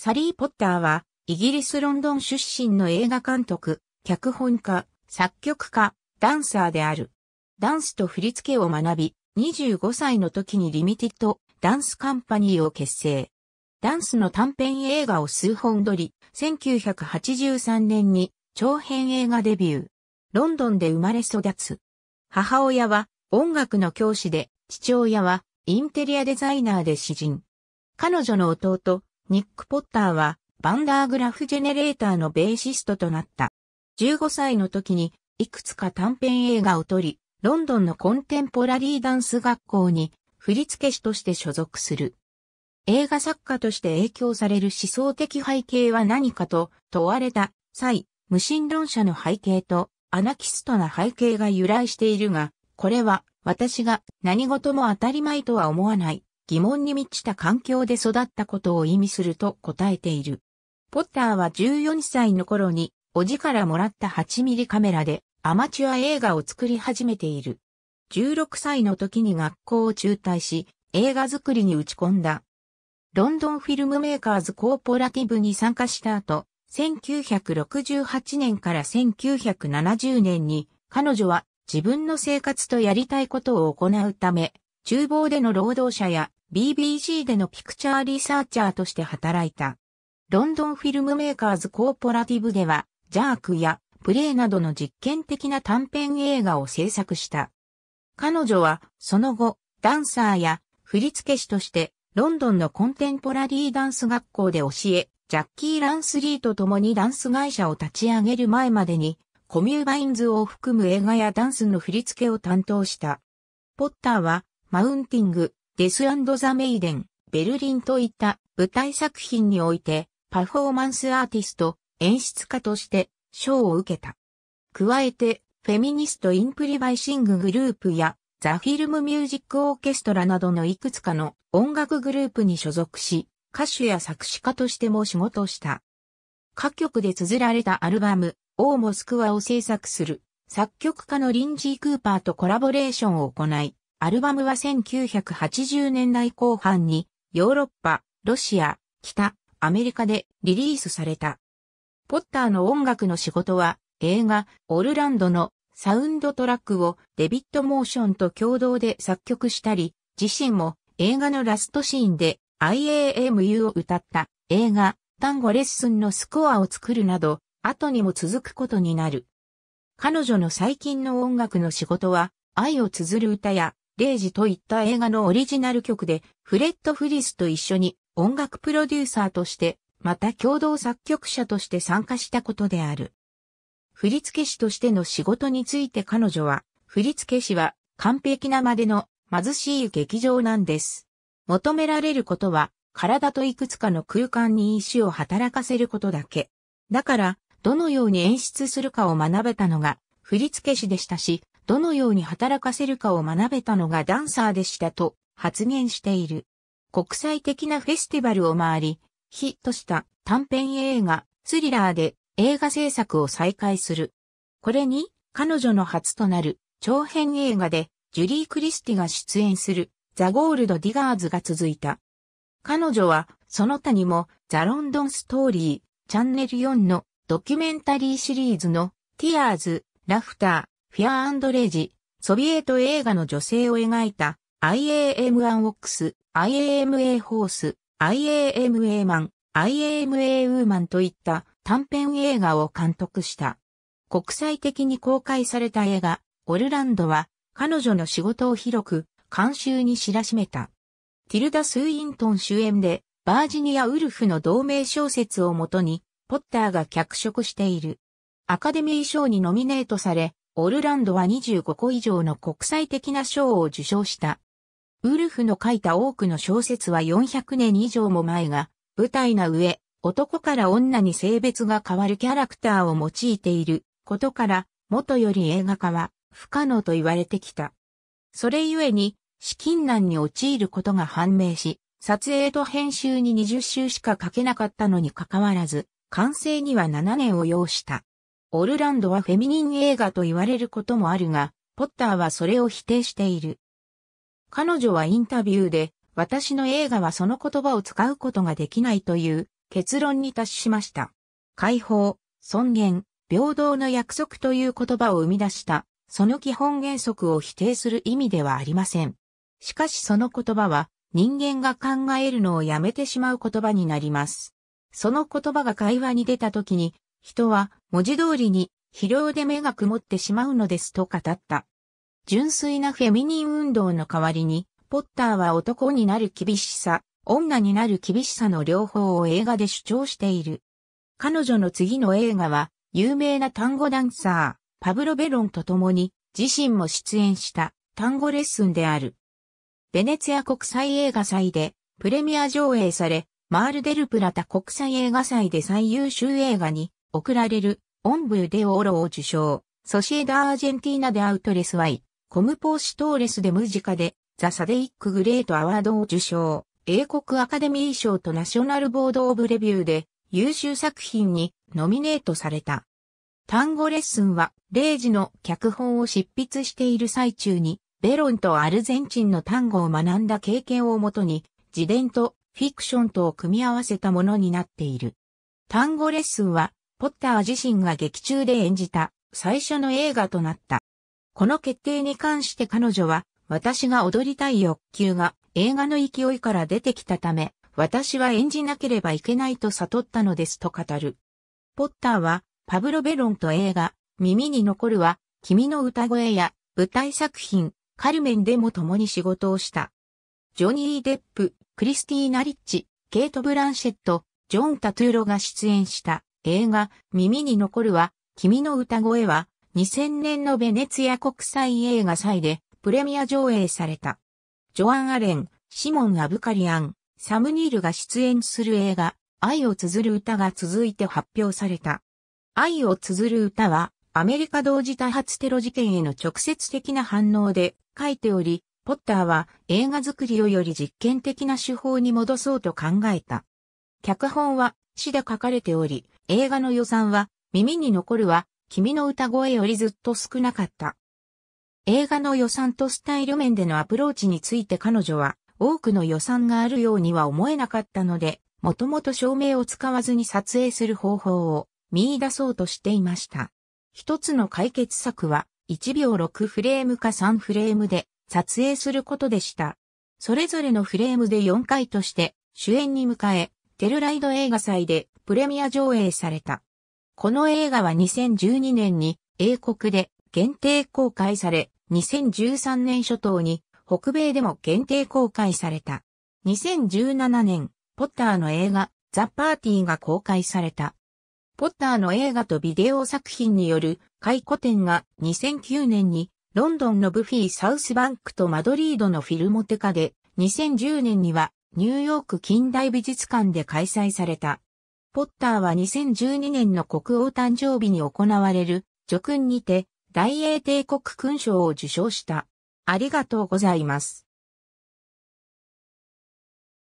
サリー・ポッターは、イギリス・ロンドン出身の映画監督、脚本家、作曲家、ダンサーである。ダンスと振り付けを学び、25歳の時にリミティッド・ダンスカンパニーを結成。ダンスの短編映画を数本撮り、1983年に長編映画デビュー。ロンドンで生まれ育つ。母親は音楽の教師で、父親はインテリアデザイナーで詩人。彼女の弟、ニック・ポッターは、バンダーグラフジェネレーターのベーシストとなった。15歳の時に、いくつか短編映画を撮り、ロンドンのコンテンポラリーダンス学校に、振付師として所属する。映画作家として影響される思想的背景は何かと問われた際、無神論者の背景とアナキストな背景が由来しているが、これは私が何事も当たり前とは思わない。疑問に満ちた環境で育ったことを意味すると答えている。ポッターは14歳の頃に、おじからもらった8ミリカメラでアマチュア映画を作り始めている。16歳の時に学校を中退し、映画作りに打ち込んだ。ロンドンフィルムメーカーズコーポラティブに参加した後、1968年から1970年に、彼女は自分の生活とやりたいことを行うため、厨房での労働者や BBC でのピクチャーリサーチャーとして働いた。ロンドンフィルムメーカーズコーポラティブでは、ジャークやプレイなどの実験的な短編映画を制作した。彼女は、その後、ダンサーや振付師として、ロンドンのコンテンポラリーダンス学校で教え、ジャッキー・ランスリーと共にダンス会社を立ち上げる前までに、コミューバインズを含む映画やダンスの振り付けを担当した。ポッターは、マウンティング、デスザ・メイデン、ベルリンといった舞台作品において、パフォーマンスアーティスト、演出家として賞を受けた。加えて、フェミニスト・インプリバイシンググループや、ザ・フィルム・ミュージック・オーケストラなどのいくつかの音楽グループに所属し、歌手や作詞家としても仕事した。各局で綴られたアルバム、オーモスクワを制作する、作曲家のリンジー・クーパーとコラボレーションを行い、アルバムは1980年代後半にヨーロッパ、ロシア、北、アメリカでリリースされた。ポッターの音楽の仕事は映画オルランドのサウンドトラックをデビットモーションと共同で作曲したり、自身も映画のラストシーンで IAMU を歌った映画単語レッスンのスコアを作るなど、後にも続くことになる。彼女の最近の音楽の仕事は愛を綴る歌やレイジといった映画のオリジナル曲で、フレッド・フリスと一緒に音楽プロデューサーとして、また共同作曲者として参加したことである。振付師としての仕事について彼女は、振付師は完璧なまでの貧しい劇場なんです。求められることは、体といくつかの空間に意志を働かせることだけ。だから、どのように演出するかを学べたのが、振付師でしたし、どのように働かせるかを学べたのがダンサーでしたと発言している。国際的なフェスティバルを回り、ヒットした短編映画、スリラーで映画制作を再開する。これに彼女の初となる長編映画でジュリー・クリスティが出演するザ・ゴールド・ディガーズが続いた。彼女はその他にもザ・ロンドン・ストーリー、チャンネル4のドキュメンタリーシリーズのティアーズ、ラフタフィアレージ、ソビエト映画の女性を描いた IAM アンオックス、IAMA ホース、IAMA マン、IAMA ウーマンといった短編映画を監督した。国際的に公開された映画、オルランドは彼女の仕事を広く監修に知らしめた。ティルダ・スーイントン主演でバージニア・ウルフの同名小説をもとにポッターが脚色している。アカデミー賞にノミネートされ、オルランドは25個以上の国際的な賞を受賞した。ウルフの書いた多くの小説は400年以上も前が、舞台な上、男から女に性別が変わるキャラクターを用いていることから、元より映画化は不可能と言われてきた。それゆえに、資金難に陥ることが判明し、撮影と編集に20週しか書けなかったのにかかわらず、完成には7年を要した。オルランドはフェミニン映画と言われることもあるが、ポッターはそれを否定している。彼女はインタビューで、私の映画はその言葉を使うことができないという結論に達しました。解放、尊厳、平等の約束という言葉を生み出した、その基本原則を否定する意味ではありません。しかしその言葉は人間が考えるのをやめてしまう言葉になります。その言葉が会話に出た時に人は文字通りに疲労で目が曇ってしまうのですと語った。純粋なフェミニン運動の代わりに、ポッターは男になる厳しさ、女になる厳しさの両方を映画で主張している。彼女の次の映画は、有名な単語ダンサー、パブロ・ベロンと共に、自身も出演した単語レッスンである。ベネツィア国際映画祭で、プレミア上映され、マール・デル・プラタ国際映画祭で最優秀映画に贈られる、オンブデオーロを受賞、ソシエダ・アージェンティーナ・でアウトレス・ワイ、コム・ポーシトーレス・でムジカで、ザ・サデイック・グレート・アワードを受賞、英国アカデミー賞とナショナル・ボード・オブ・レビューで、優秀作品にノミネートされた。単語レッスンは、レイジの脚本を執筆している最中に、ベロンとアルゼンチンの単語を学んだ経験をもとに、自伝とフィクションとを組み合わせたものになっている。単語レッスンは、ポッター自身が劇中で演じた最初の映画となった。この決定に関して彼女は、私が踊りたい欲求が映画の勢いから出てきたため、私は演じなければいけないと悟ったのですと語る。ポッターは、パブロ・ベロンと映画、耳に残るは、君の歌声や舞台作品、カルメンでも共に仕事をした。ジョニー・デップ、クリスティーナ・リッチ、ケイト・ブランシェット、ジョン・タトゥーロが出演した。映画、耳に残るは、君の歌声は、2000年のベネツィア国際映画祭で、プレミア上映された。ジョアン・アレン、シモン・アブカリアン、サム・ニールが出演する映画、愛を綴る歌が続いて発表された。愛を綴る歌は、アメリカ同時多発テロ事件への直接的な反応で書いており、ポッターは映画作りをより実験的な手法に戻そうと考えた。脚本は詞で書かれており、映画の予算は、耳に残るは、君の歌声よりずっと少なかった。映画の予算とスタイル面でのアプローチについて彼女は、多くの予算があるようには思えなかったので、もともと照明を使わずに撮影する方法を見出そうとしていました。一つの解決策は、1秒6フレームか3フレームで撮影することでした。それぞれのフレームで4回として主演に迎え、テルライド映画祭でプレミア上映された。この映画は2012年に英国で限定公開され、2013年初頭に北米でも限定公開された。2017年、ポッターの映画、ザ・パーティーが公開された。ポッターの映画とビデオ作品による回顧展が2009年にロンドンのブフィー・サウスバンクとマドリードのフィルモテカで2010年にはニューヨーク近代美術館で開催された。ポッターは2012年の国王誕生日に行われる叙勲にて大英帝国勲章を受章した。ありがとうございます。